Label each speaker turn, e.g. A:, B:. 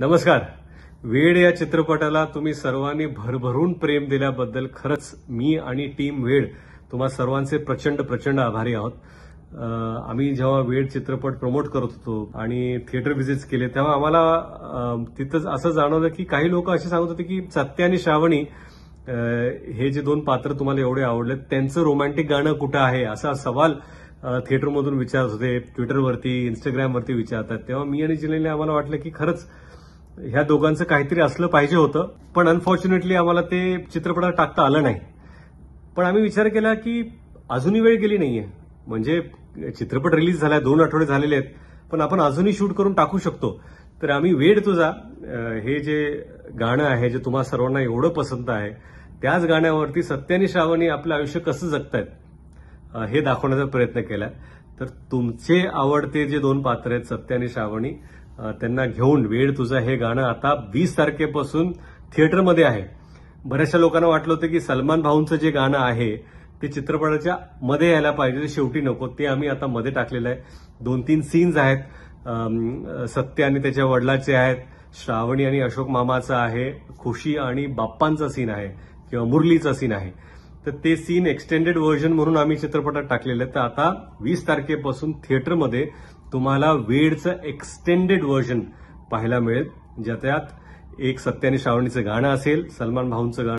A: नमस्कार वेड या चित्रपटाला तुम्ही सर्वांनी भरभरून प्रेम दिल्याबद्दल खरंच मी आणि टीम वेड तुम्हा सर्वांचे प्रचंड प्रचंड आभारी आहोत आम्ही जेव्हा वेड चित्रपट प्रमोट करत होतो आणि थिएटर व्हिजिट्स केले तेव्हा आम्हाला तिथंच असं जाणवलं की काही लोक असे सांगत होते की सत्य आणि श्रावणी हे जे दोन पात्र तुम्हाला एवढे आवडले त्यांचं रोमॅन्टिक गाणं कुठं आहे असा सवाल थिएटरमधून विचारत होते ट्विटरवरती इंस्टाग्रामवरती विचारतात तेव्हा मी आणि जिल्ह्याने आम्हाला वाटलं की खरंच ह्या दोघांचं काहीतरी असलं पाहिजे होतं पण अनफॉर्च्युनेटली आम्हाला ते चित्रपटात टाकता आलं नाही पण आम्ही विचार केला की अजूनही वेळ गेली नाहीये म्हणजे चित्रपट रिलीज झाला दोन आठवडे झालेले आहेत पण आपण अजूनही शूट करून टाकू शकतो तर आम्ही वेड तुझा हे जे गाणं आहे जे तुम्हाला सर्वांना एवढं पसंत आहे त्याच गाण्यावरती सत्यानी श्रावणी आपलं आयुष्य कसं जगतायत हे दाखवण्याचा प्रयत्न केला तर तुमचे आवडते जे दोन पात्र आहेत सत्यानी श्रावणी त्यांना घेऊन वेळ तुझं हे गाणं आता वीस तारखेपासून थिएटरमध्ये आहे बऱ्याचशा लोकांना वाटलं होतं की सलमान भाऊंचं जे गाणं आहे ते चित्रपटाच्या मध्ये यायला पाहिजे शेवटी नको ते आम्ही आता मध्ये टाकलेलं आहे दोन तीन सीन्स आहेत सत्य आणि त्याच्या वडिलाचे आहेत श्रावणी आणि अशोक मामाचा आहे खुशी आणि बाप्पांचा सीन आहे किंवा मुरलीचा सीन आहे तर ते सीन एक्सटेंडेड व्हर्जन म्हणून आम्ही चित्रपटात टाकलेलं तर आता वीस तारखेपासून थिएटरमध्ये तुम्हाला वेडचं एक्सटेंडेड व्हर्जन पाहायला मिळेल त्यात एक सत्यानी श्रावणीचं गाणं असेल सलमान भाऊंचं गाणं